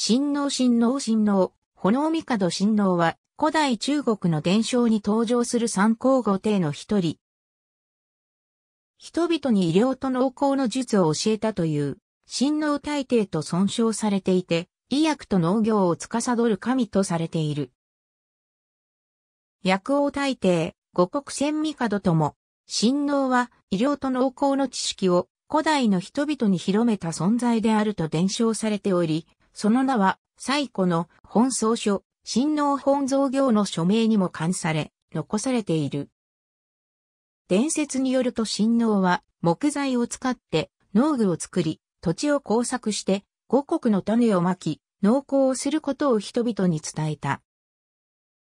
神農神農神農、炎帝神農は、古代中国の伝承に登場する三皇五帝の一人。人々に医療と農耕の術を教えたという、神農大帝と尊称されていて、医薬と農業を司る神とされている。薬王大帝、五国千帝とも、神農は医療と農耕の知識を古代の人々に広めた存在であると伝承されており、その名は、最古の本草書、新農本草業の署名にも関され、残されている。伝説によると新農は、木材を使って農具を作り、土地を工作して、五穀の種をまき、農耕をすることを人々に伝えた。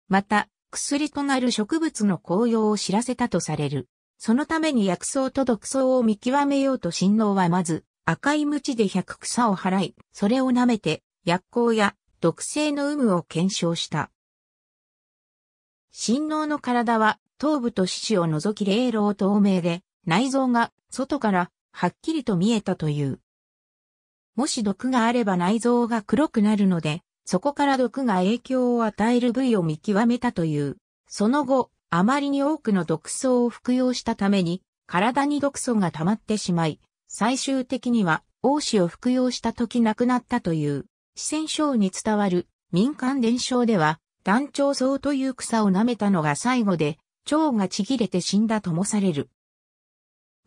また、薬となる植物の紅葉を知らせたとされる。そのために薬草と毒草を見極めようと新農はまず、赤い鞭で百草を払い、それを舐めて、薬効や毒性の有無を検証した。神脳の体は頭部と四肢を除き霊老透明で、内臓が外からはっきりと見えたという。もし毒があれば内臓が黒くなるので、そこから毒が影響を与える部位を見極めたという。その後、あまりに多くの毒素を服用したために、体に毒素が溜まってしまい、最終的には王子を服用した時亡くなったという、四川省に伝わる民間伝承では、団長草という草を舐めたのが最後で、腸がちぎれて死んだともされる。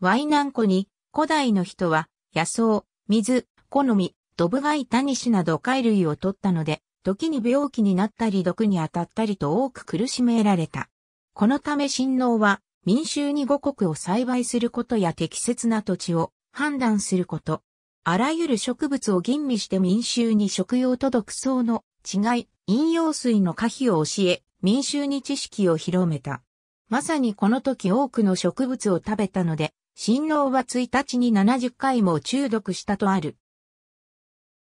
ワイナン湖に古代の人は野草、水、好み、ドブガイタニシなど貝類を取ったので、時に病気になったり毒に当たったりと多く苦しめられた。このため神農は民衆に五穀を栽培することや適切な土地を判断すること。あらゆる植物を吟味して民衆に食用届く草の違い、飲用水の可否を教え、民衆に知識を広めた。まさにこの時多くの植物を食べたので、新郎は1日に70回も中毒したとある。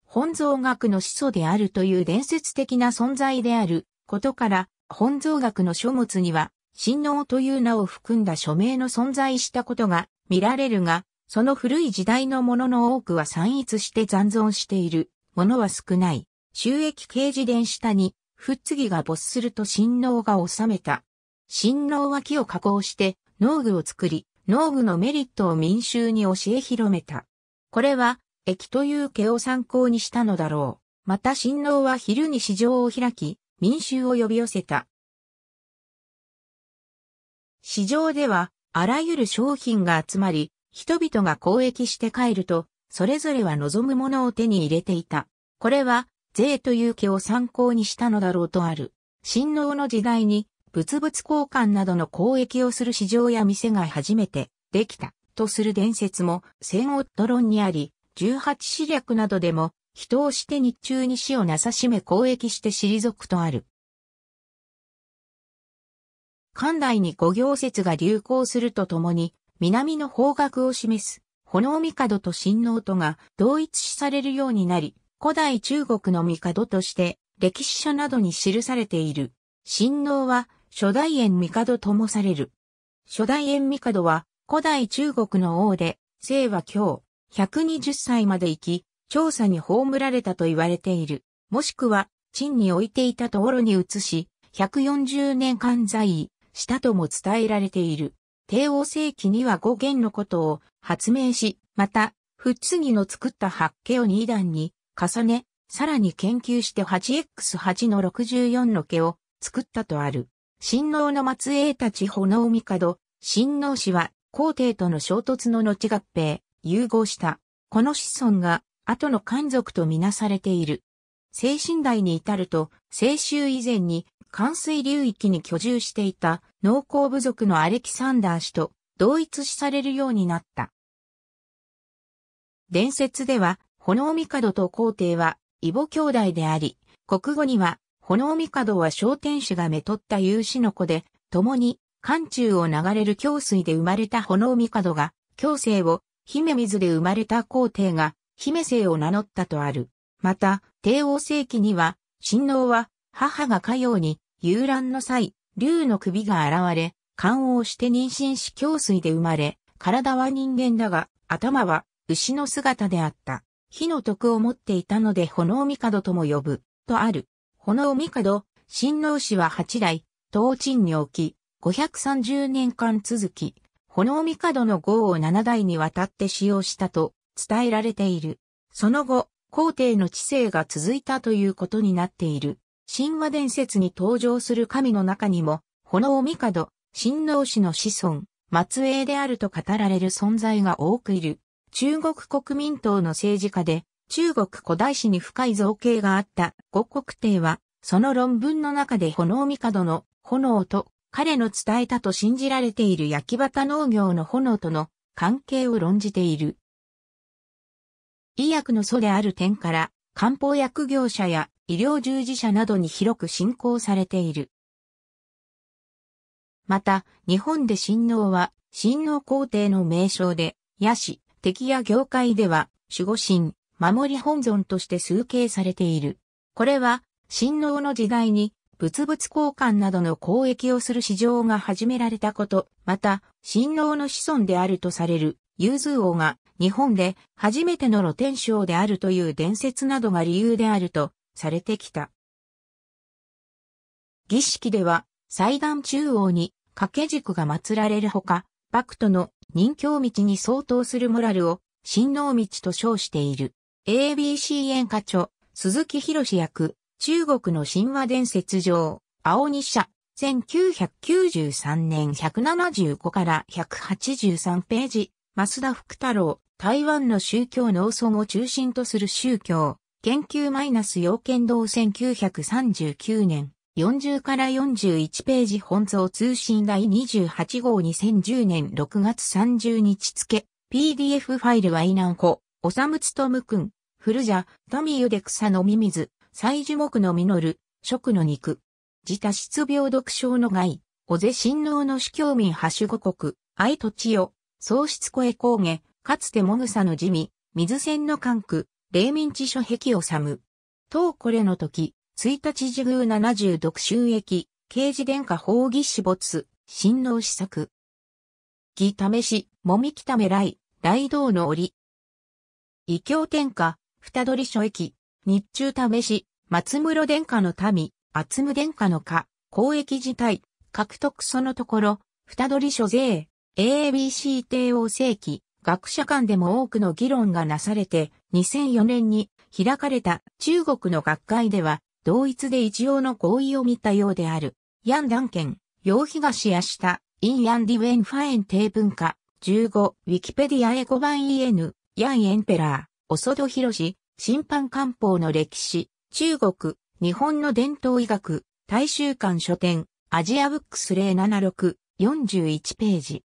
本草学の始祖であるという伝説的な存在であることから、本草学の書物には、新郎という名を含んだ署名の存在したことが見られるが、その古い時代のものの多くは散逸して残存しているものは少ない。収益掲示伝下に、ふっつぎが没すると新農が治めた。新農は木を加工して農具を作り、農具のメリットを民衆に教え広めた。これは、駅という毛を参考にしたのだろう。また新農は昼に市場を開き、民衆を呼び寄せた。市場では、あらゆる商品が集まり、人々が交易して帰ると、それぞれは望むものを手に入れていた。これは、税という家を参考にしたのだろうとある。新納の時代に、物々交換などの交易をする市場や店が初めてできたとする伝説も戦夫ド論にあり、18史略などでも人をして日中に死をなさしめ交易して退くとある。関代に五行説が流行するとともに、南の方角を示す、炎帝と神王とが同一視されるようになり、古代中国の帝として歴史書などに記されている。神王は初代円帝ともされる。初代円帝は古代中国の王で、生は今日120歳まで生き、調査に葬られたと言われている。もしくは、陳に置いていたところに移し、140年間在位したとも伝えられている。帝王世紀には五弦のことを発明し、また、フッツギの作った八家を二段に重ね、さらに研究して 8x8 の64の毛を作ったとある。新郎の末裔たち炎帝、新郎氏は皇帝との衝突の後合併、融合した。この子孫が後の漢族とみなされている。精神台に至ると、青州以前に関水流域に居住していた農耕部族のアレキサンダー氏と同一視されるようになった。伝説では、炎帝と皇帝は異母兄弟であり、国語には、炎帝は商天使がめとった有志の子で、共に、漢中を流れる京水で生まれた炎帝が、京生を、姫水で生まれた皇帝が、姫生を名乗ったとある。また、帝王世紀には、親王は、母が家用に、遊覧の際、竜の首が現れ、勘をして妊娠し胸水で生まれ、体は人間だが、頭は牛の姿であった。火の徳を持っていたので炎帝とも呼ぶ、とある。炎帝、神王氏は八代、東鎮に置き、530年間続き、炎帝の号を七代にわたって使用したと伝えられている。その後、皇帝の治世が続いたということになっている。神話伝説に登場する神の中にも、炎帝、神王氏の子孫、末裔であると語られる存在が多くいる。中国国民党の政治家で、中国古代史に深い造形があった五国帝は、その論文の中で炎帝の炎と彼の伝えたと信じられている焼き畑農業の炎との関係を論じている。医薬の祖である点から、漢方薬業者や医療従事者などに広く信仰されている。また、日本で神王は、神王皇帝の名称で、野市、敵や業界では、守護神、守り本尊として崇敬されている。これは、神王の時代に、物々交換などの交易をする市場が始められたこと、また、神王の子孫であるとされる、融通王が日本で初めての露天商であるという伝説などが理由であるとされてきた。儀式では祭壇中央に掛け軸が祀られるほか、幕トの任教道に相当するモラルを新能道と称している。ABC 演歌著、鈴木博士役、中国の神話伝説上、青二社、1993年175から183ページ、増田福太郎、台湾の宗教農村を中心とする宗教、研究マイナス要件道1939年、40から41ページ本草通信第28号2010年6月30日付、PDF ファイルはイナンコ、おさむつとむくん、古者、タミユで草のミミズ、祭樹木の実る、食の肉。自他失病毒症の害、おぜ神農の主教民ハシュ五国、愛と地よ、喪失声高下、かつてもぐさの地味、水仙の管区、霊民地所壁をさむ。当これの時、一日時宮七十独収益、刑事殿下法義死没、新郎試作。義試し、もみきため来、大道の折。異教天下、二取所駅、日中試し、松室殿下の民、厚無殿下の家、公益自体、獲得そのところ、二取所税、ABC 帝王世紀。学者間でも多くの議論がなされて、2004年に開かれた中国の学会では、同一で一応の合意を見たようである。ヤン・ダンケン、洋東や下、イン・ヤン・ディ・ウェン・ファエン・定文化、15、ウィキペディア・エコイ EN、ヤン・エンペラー、オソド・ヒロシ、審判官報の歴史、中国、日本の伝統医学、大衆館書店、アジアブックス076、41ページ。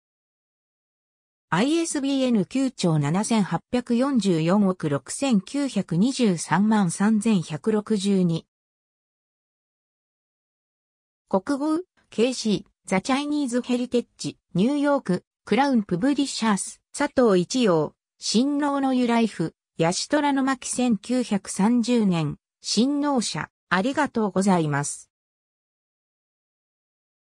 ISBN 9兆7844億6923万3162国語 KC ザ・チャイニーズ・ヘリテッジニューヨーククラウン・プブリッシャース佐藤一洋新郎の由来譜ヤシトラの巻1930年新郎者ありがとうございます